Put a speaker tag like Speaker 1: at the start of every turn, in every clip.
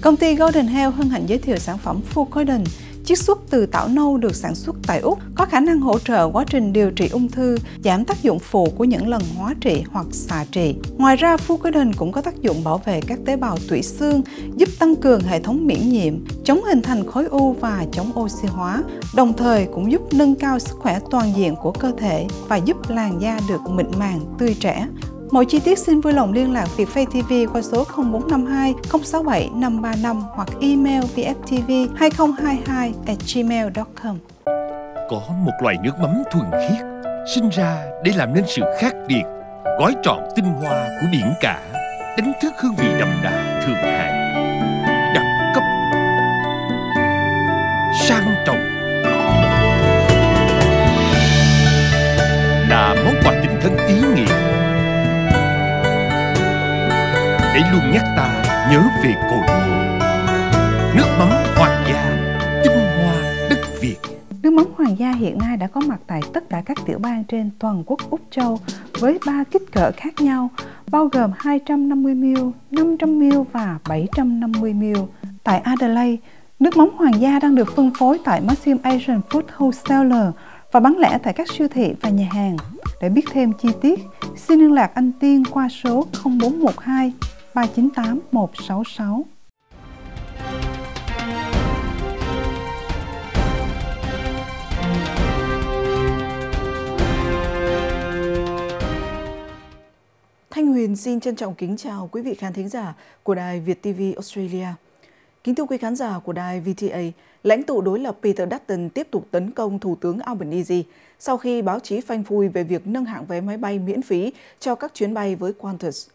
Speaker 1: Công ty Golden Health hân hạnh giới thiệu sản phẩm Full Golden, chiết xuất từ tảo nâu được sản xuất tại Úc, có khả năng hỗ trợ quá trình điều trị ung thư, giảm tác dụng phụ của những lần hóa trị hoặc xạ trị. Ngoài ra, Fucoidin cũng có tác dụng bảo vệ các tế bào tủy xương, giúp tăng cường hệ thống miễn nhiễm, chống hình thành khối u và chống oxy hóa, đồng thời cũng giúp nâng cao sức khỏe toàn diện của cơ thể và giúp làn da được mịn màng, tươi trẻ. Mọi chi tiết xin vui lòng liên lạc Việt Phay TV qua số 0452 067 535 hoặc email vftv 2022 gmail.com Có một loài nước mắm thuần khiết sinh ra để làm nên sự khác biệt gói trọn tinh hoa của biển cả đánh thức hương vị đậm đà thượng hạng đẳng cấp sang trọng là món quà tình thân ý nghĩa hãy luôn nhắc ta nhớ về cội nguồn nước mắm hoàng gia tinh hoa đất việt nước mắm hoàng gia hiện nay đã có mặt tại tất cả các tiểu bang trên toàn quốc úc châu với ba kích cỡ khác nhau bao gồm 250 ml, 500 ml và 750 ml. Tại Adelaide, nước mắm hoàng gia đang được phân phối tại Maxim Asian Food Wholesaler và bán lẻ tại các siêu thị và nhà hàng. Để biết thêm chi tiết, xin liên lạc anh Tiên qua số 0412 398 166.
Speaker 2: Thanh Huyền xin trân trọng kính chào quý vị khán thính giả của đài Việt TV Australia. Kính thưa quý khán giả của đài VTA, lãnh tụ đối lập Peter Dutton tiếp tục tấn công Thủ tướng Albanese sau khi báo chí phanh phui về việc nâng hạng vé máy bay miễn phí cho các chuyến bay với Qantas.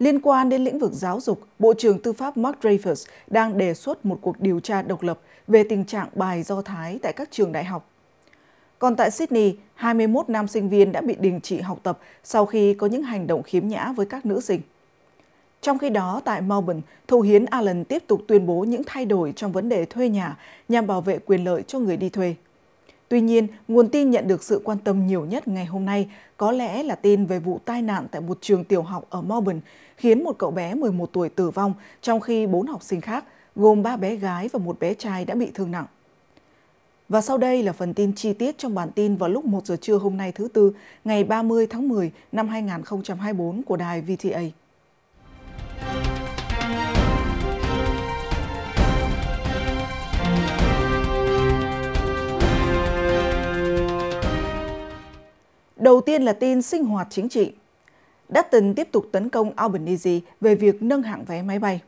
Speaker 2: Liên quan đến lĩnh vực giáo dục, Bộ trưởng Tư pháp Mark Dreyfus đang đề xuất một cuộc điều tra độc lập về tình trạng bài do Thái tại các trường đại học. Còn tại Sydney, 21 nam sinh viên đã bị đình chỉ học tập sau khi có những hành động khiếm nhã với các nữ sinh. Trong khi đó, tại Melbourne, Thủ hiến Allen tiếp tục tuyên bố những thay đổi trong vấn đề thuê nhà nhằm bảo vệ quyền lợi cho người đi thuê. Tuy nhiên, nguồn tin nhận được sự quan tâm nhiều nhất ngày hôm nay có lẽ là tin về vụ tai nạn tại một trường tiểu học ở Melbourne, khiến một cậu bé 11 tuổi tử vong, trong khi bốn học sinh khác, gồm ba bé gái và một bé trai đã bị thương nặng. Và sau đây là phần tin chi tiết trong bản tin vào lúc 1 giờ trưa hôm nay thứ Tư, ngày 30 tháng 10 năm 2024 của đài VTA. Đầu tiên là tin sinh hoạt chính trị. Dutton tiếp tục tấn công Albanese về việc nâng hạng vé máy bay.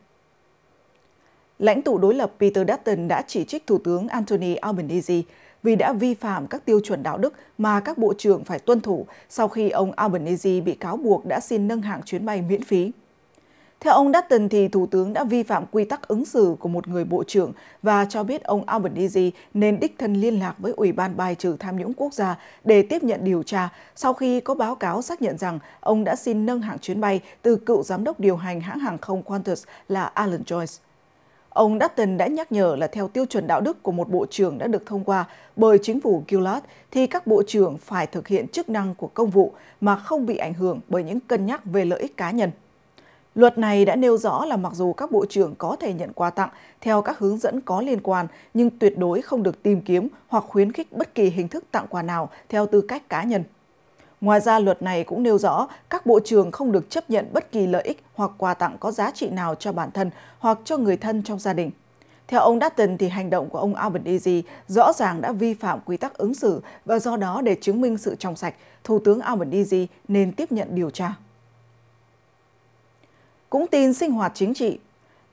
Speaker 2: Lãnh tụ đối lập Peter Dutton đã chỉ trích Thủ tướng Anthony Albanese vì đã vi phạm các tiêu chuẩn đạo đức mà các bộ trưởng phải tuân thủ sau khi ông Albanese bị cáo buộc đã xin nâng hạng chuyến bay miễn phí. Theo ông Dutton, thì Thủ tướng đã vi phạm quy tắc ứng xử của một người bộ trưởng và cho biết ông Albanese nên đích thân liên lạc với Ủy ban bài trừ tham nhũng quốc gia để tiếp nhận điều tra sau khi có báo cáo xác nhận rằng ông đã xin nâng hạng chuyến bay từ cựu giám đốc điều hành hãng hàng không Qantas là Alan Joyce. Ông Dutton đã nhắc nhở là theo tiêu chuẩn đạo đức của một bộ trưởng đã được thông qua bởi chính phủ Gillard thì các bộ trưởng phải thực hiện chức năng của công vụ mà không bị ảnh hưởng bởi những cân nhắc về lợi ích cá nhân. Luật này đã nêu rõ là mặc dù các bộ trưởng có thể nhận quà tặng theo các hướng dẫn có liên quan, nhưng tuyệt đối không được tìm kiếm hoặc khuyến khích bất kỳ hình thức tặng quà nào theo tư cách cá nhân. Ngoài ra, luật này cũng nêu rõ các bộ trưởng không được chấp nhận bất kỳ lợi ích hoặc quà tặng có giá trị nào cho bản thân hoặc cho người thân trong gia đình. Theo ông Dutton thì hành động của ông Albanese rõ ràng đã vi phạm quy tắc ứng xử và do đó để chứng minh sự trong sạch, Thủ tướng Albanese nên tiếp nhận điều tra cũng tin sinh hoạt chính trị.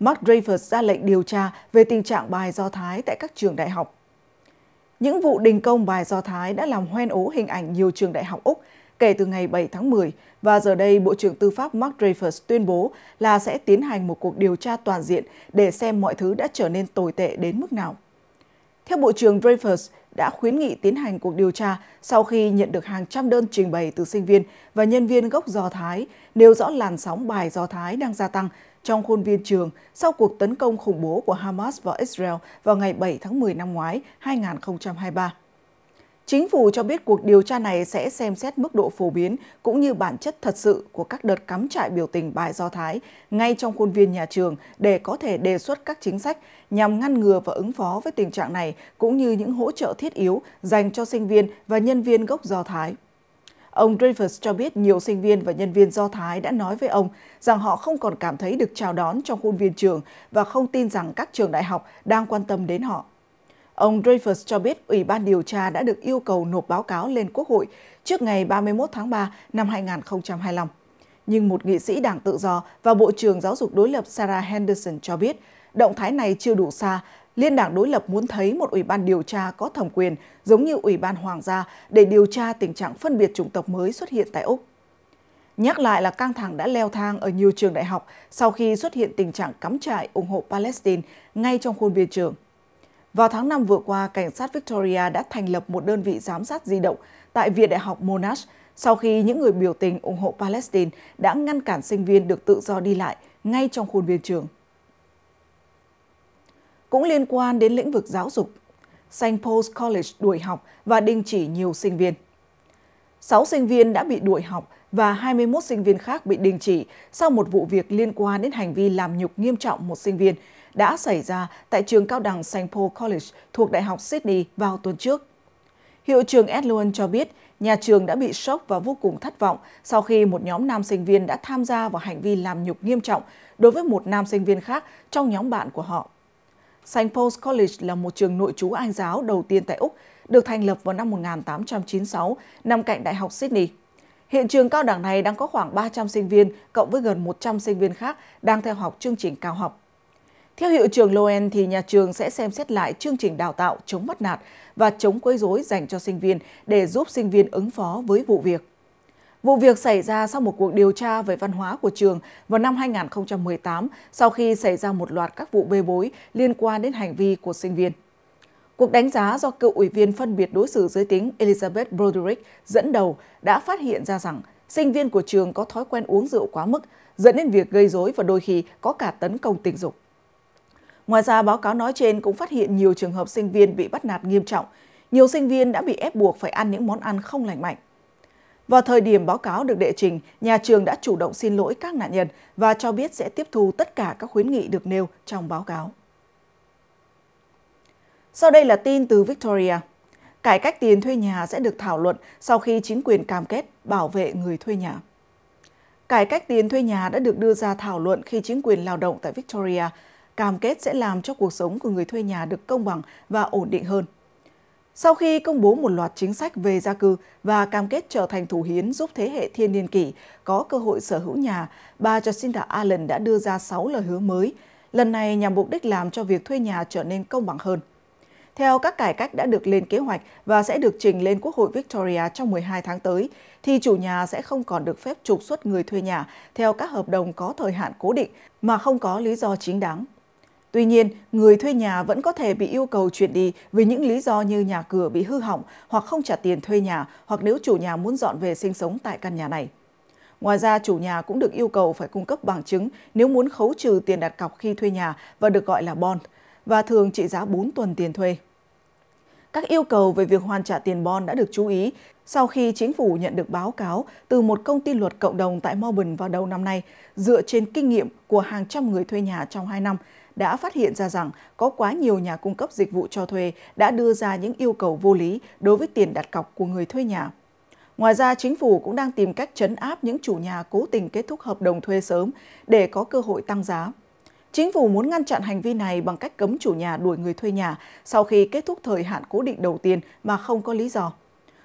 Speaker 2: Mark Dravers ra lệnh điều tra về tình trạng bài do Thái tại các trường đại học. Những vụ đình công bài do Thái đã làm hoen ố hình ảnh nhiều trường đại học Úc kể từ ngày 7 tháng 10 và giờ đây Bộ trưởng Tư pháp Mark Dreyfus tuyên bố là sẽ tiến hành một cuộc điều tra toàn diện để xem mọi thứ đã trở nên tồi tệ đến mức nào. Theo Bộ trưởng Dreyfus, đã khuyến nghị tiến hành cuộc điều tra sau khi nhận được hàng trăm đơn trình bày từ sinh viên và nhân viên gốc Do Thái nêu rõ làn sóng bài Do Thái đang gia tăng trong khuôn viên trường sau cuộc tấn công khủng bố của Hamas vào Israel vào ngày 7 tháng 10 năm ngoái 2023. Chính phủ cho biết cuộc điều tra này sẽ xem xét mức độ phổ biến cũng như bản chất thật sự của các đợt cắm trại biểu tình bài Do Thái ngay trong khuôn viên nhà trường để có thể đề xuất các chính sách nhằm ngăn ngừa và ứng phó với tình trạng này cũng như những hỗ trợ thiết yếu dành cho sinh viên và nhân viên gốc Do Thái. Ông Dreyfus cho biết nhiều sinh viên và nhân viên Do Thái đã nói với ông rằng họ không còn cảm thấy được chào đón trong khuôn viên trường và không tin rằng các trường đại học đang quan tâm đến họ. Ông Dreyfus cho biết Ủy ban điều tra đã được yêu cầu nộp báo cáo lên Quốc hội trước ngày 31 tháng 3 năm 2025. Nhưng một nghị sĩ đảng tự do và Bộ trưởng Giáo dục đối lập Sarah Henderson cho biết động thái này chưa đủ xa, Liên đảng đối lập muốn thấy một ủy ban điều tra có thẩm quyền giống như Ủy ban Hoàng gia để điều tra tình trạng phân biệt chủng tộc mới xuất hiện tại Úc. Nhắc lại là căng thẳng đã leo thang ở nhiều trường đại học sau khi xuất hiện tình trạng cắm trại ủng hộ Palestine ngay trong khuôn viên trường. Vào tháng 5 vừa qua, cảnh sát Victoria đã thành lập một đơn vị giám sát di động tại Viện Đại học Monash sau khi những người biểu tình ủng hộ Palestine đã ngăn cản sinh viên được tự do đi lại ngay trong khuôn viên trường. Cũng liên quan đến lĩnh vực giáo dục, St. Paul's College đuổi học và đình chỉ nhiều sinh viên. 6 sinh viên đã bị đuổi học và 21 sinh viên khác bị đình chỉ sau một vụ việc liên quan đến hành vi làm nhục nghiêm trọng một sinh viên đã xảy ra tại trường cao đẳng St. Paul College thuộc Đại học Sydney vào tuần trước. Hiệu trường Edlund cho biết nhà trường đã bị sốc và vô cùng thất vọng sau khi một nhóm nam sinh viên đã tham gia vào hành vi làm nhục nghiêm trọng đối với một nam sinh viên khác trong nhóm bạn của họ. St. Paul's College là một trường nội trú Anh giáo đầu tiên tại Úc, được thành lập vào năm 1896, nằm cạnh Đại học Sydney. Hiện trường cao đẳng này đang có khoảng 300 sinh viên, cộng với gần 100 sinh viên khác đang theo học chương trình cao học. Theo hiệu trưởng Loen thì nhà trường sẽ xem xét lại chương trình đào tạo chống bắt nạt và chống quấy rối dành cho sinh viên để giúp sinh viên ứng phó với vụ việc. Vụ việc xảy ra sau một cuộc điều tra về văn hóa của trường vào năm 2018 sau khi xảy ra một loạt các vụ bê bối liên quan đến hành vi của sinh viên. Cuộc đánh giá do cựu ủy viên phân biệt đối xử giới tính Elizabeth Broderick dẫn đầu đã phát hiện ra rằng sinh viên của trường có thói quen uống rượu quá mức, dẫn đến việc gây rối và đôi khi có cả tấn công tình dục. Ngoài ra, báo cáo nói trên cũng phát hiện nhiều trường hợp sinh viên bị bắt nạt nghiêm trọng. Nhiều sinh viên đã bị ép buộc phải ăn những món ăn không lành mạnh. Vào thời điểm báo cáo được đệ trình, nhà trường đã chủ động xin lỗi các nạn nhân và cho biết sẽ tiếp thu tất cả các khuyến nghị được nêu trong báo cáo. Sau đây là tin từ Victoria. Cải cách tiền thuê nhà sẽ được thảo luận sau khi chính quyền cam kết bảo vệ người thuê nhà. Cải cách tiền thuê nhà đã được đưa ra thảo luận khi chính quyền lao động tại Victoria cam kết sẽ làm cho cuộc sống của người thuê nhà được công bằng và ổn định hơn. Sau khi công bố một loạt chính sách về gia cư và cam kết trở thành thủ hiến giúp thế hệ thiên niên kỷ có cơ hội sở hữu nhà, bà Jacinda Allen đã đưa ra 6 lời hứa mới, lần này nhằm mục đích làm cho việc thuê nhà trở nên công bằng hơn. Theo các cải cách đã được lên kế hoạch và sẽ được trình lên Quốc hội Victoria trong 12 tháng tới, thì chủ nhà sẽ không còn được phép trục xuất người thuê nhà theo các hợp đồng có thời hạn cố định mà không có lý do chính đáng. Tuy nhiên, người thuê nhà vẫn có thể bị yêu cầu chuyển đi vì những lý do như nhà cửa bị hư hỏng hoặc không trả tiền thuê nhà hoặc nếu chủ nhà muốn dọn về sinh sống tại căn nhà này. Ngoài ra, chủ nhà cũng được yêu cầu phải cung cấp bằng chứng nếu muốn khấu trừ tiền đặt cọc khi thuê nhà và được gọi là bond, và thường trị giá 4 tuần tiền thuê. Các yêu cầu về việc hoàn trả tiền bond đã được chú ý sau khi chính phủ nhận được báo cáo từ một công ty luật cộng đồng tại Melbourne vào đầu năm nay, dựa trên kinh nghiệm của hàng trăm người thuê nhà trong hai năm – đã phát hiện ra rằng có quá nhiều nhà cung cấp dịch vụ cho thuê đã đưa ra những yêu cầu vô lý đối với tiền đặt cọc của người thuê nhà. Ngoài ra, chính phủ cũng đang tìm cách chấn áp những chủ nhà cố tình kết thúc hợp đồng thuê sớm để có cơ hội tăng giá. Chính phủ muốn ngăn chặn hành vi này bằng cách cấm chủ nhà đuổi người thuê nhà sau khi kết thúc thời hạn cố định đầu tiên mà không có lý do.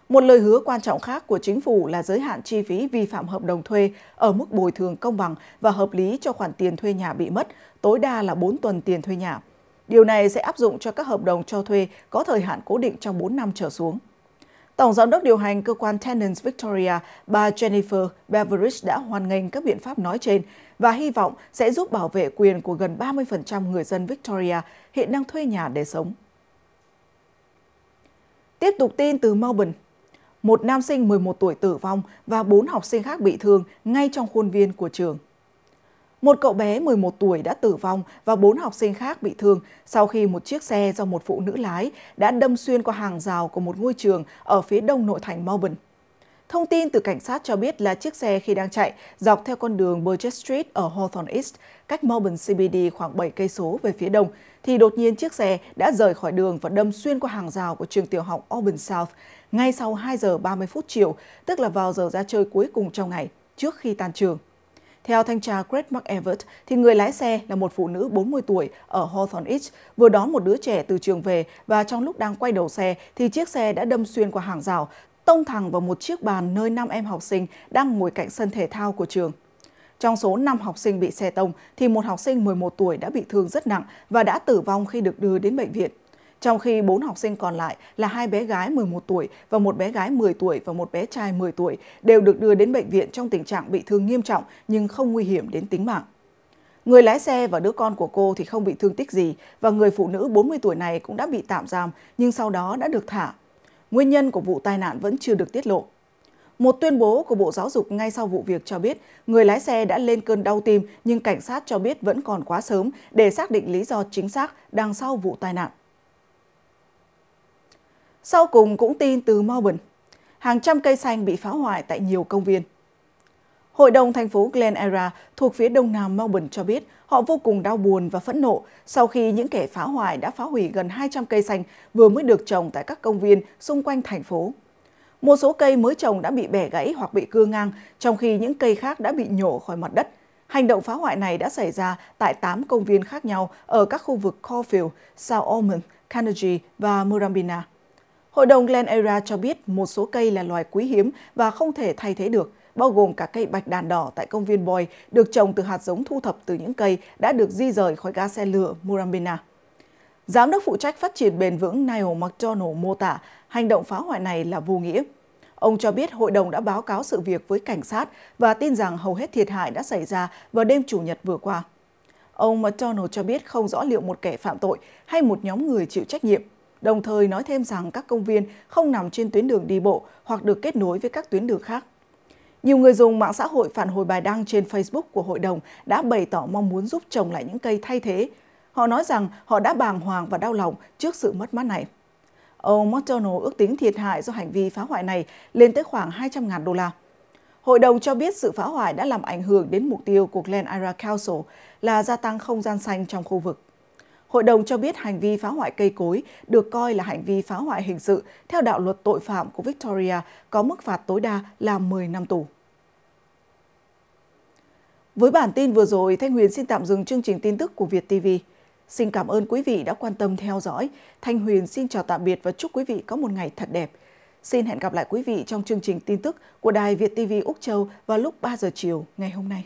Speaker 2: Một lời hứa quan trọng khác của chính phủ là giới hạn chi phí vi phạm hợp đồng thuê ở mức bồi thường công bằng và hợp lý cho khoản tiền thuê nhà bị mất, tối đa là 4 tuần tiền thuê nhà. Điều này sẽ áp dụng cho các hợp đồng cho thuê có thời hạn cố định trong 4 năm trở xuống. Tổng giám đốc điều hành cơ quan Tenants Victoria, bà Jennifer Beveridge đã hoan nghênh các biện pháp nói trên và hy vọng sẽ giúp bảo vệ quyền của gần 30% người dân Victoria hiện đang thuê nhà để sống. Tiếp tục tin từ Melbourne, một nam sinh 11 tuổi tử vong và 4 học sinh khác bị thương ngay trong khuôn viên của trường. Một cậu bé 11 tuổi đã tử vong và 4 học sinh khác bị thương sau khi một chiếc xe do một phụ nữ lái đã đâm xuyên qua hàng rào của một ngôi trường ở phía đông nội thành Melbourne. Thông tin từ cảnh sát cho biết là chiếc xe khi đang chạy dọc theo con đường Burgess Street ở Hawthorne East, cách Melbourne CBD khoảng 7 cây số về phía đông, thì đột nhiên chiếc xe đã rời khỏi đường và đâm xuyên qua hàng rào của trường tiểu học Auburn South ngay sau 2 giờ 30 phút chiều, tức là vào giờ ra chơi cuối cùng trong ngày, trước khi tan trường. Theo thanh tra Greg McEvert, thì người lái xe là một phụ nữ 40 tuổi ở Hawthorne East vừa đón một đứa trẻ từ trường về và trong lúc đang quay đầu xe thì chiếc xe đã đâm xuyên qua hàng rào, tông thẳng vào một chiếc bàn nơi 5 em học sinh đang ngồi cạnh sân thể thao của trường. Trong số 5 học sinh bị xe tông thì một học sinh 11 tuổi đã bị thương rất nặng và đã tử vong khi được đưa đến bệnh viện. Trong khi 4 học sinh còn lại là hai bé gái 11 tuổi và một bé gái 10 tuổi và một bé trai 10 tuổi đều được đưa đến bệnh viện trong tình trạng bị thương nghiêm trọng nhưng không nguy hiểm đến tính mạng. Người lái xe và đứa con của cô thì không bị thương tích gì và người phụ nữ 40 tuổi này cũng đã bị tạm giam nhưng sau đó đã được thả Nguyên nhân của vụ tai nạn vẫn chưa được tiết lộ. Một tuyên bố của Bộ Giáo dục ngay sau vụ việc cho biết người lái xe đã lên cơn đau tim nhưng cảnh sát cho biết vẫn còn quá sớm để xác định lý do chính xác đằng sau vụ tai nạn. Sau cùng cũng tin từ Melbourne, hàng trăm cây xanh bị phá hoại tại nhiều công viên. Hội đồng thành phố Glen Era thuộc phía đông nam Melbourne cho biết họ vô cùng đau buồn và phẫn nộ sau khi những kẻ phá hoại đã phá hủy gần 200 cây xanh vừa mới được trồng tại các công viên xung quanh thành phố. Một số cây mới trồng đã bị bẻ gãy hoặc bị cưa ngang, trong khi những cây khác đã bị nhổ khỏi mặt đất. Hành động phá hoại này đã xảy ra tại 8 công viên khác nhau ở các khu vực Caulfield, South Ormond, Carnegie và Murambina. Hội đồng Glen Era cho biết một số cây là loài quý hiếm và không thể thay thế được – bao gồm cả cây bạch đàn đỏ tại công viên Boy, được trồng từ hạt giống thu thập từ những cây đã được di rời khỏi ga xe lửa Murambina. Giám đốc phụ trách phát triển bền vững Niall McDonald mô tả hành động phá hoại này là vô nghĩa. Ông cho biết hội đồng đã báo cáo sự việc với cảnh sát và tin rằng hầu hết thiệt hại đã xảy ra vào đêm Chủ nhật vừa qua. Ông McDonald cho biết không rõ liệu một kẻ phạm tội hay một nhóm người chịu trách nhiệm, đồng thời nói thêm rằng các công viên không nằm trên tuyến đường đi bộ hoặc được kết nối với các tuyến đường khác. Nhiều người dùng mạng xã hội phản hồi bài đăng trên Facebook của hội đồng đã bày tỏ mong muốn giúp trồng lại những cây thay thế. Họ nói rằng họ đã bàng hoàng và đau lòng trước sự mất mát này. Ông McDonald ước tính thiệt hại do hành vi phá hoại này lên tới khoảng 200.000 đô la. Hội đồng cho biết sự phá hoại đã làm ảnh hưởng đến mục tiêu của Glen Ira Council là gia tăng không gian xanh trong khu vực. Hội đồng cho biết hành vi phá hoại cây cối được coi là hành vi phá hoại hình sự theo đạo luật tội phạm của Victoria có mức phạt tối đa là 10 năm tù. Với bản tin vừa rồi, Thanh Huyền xin tạm dừng chương trình tin tức của Việt TV. Xin cảm ơn quý vị đã quan tâm theo dõi. Thanh Huyền xin chào tạm biệt và chúc quý vị có một ngày thật đẹp. Xin hẹn gặp lại quý vị trong chương trình tin tức của Đài Việt TV Úc Châu vào lúc 3 giờ chiều ngày hôm nay.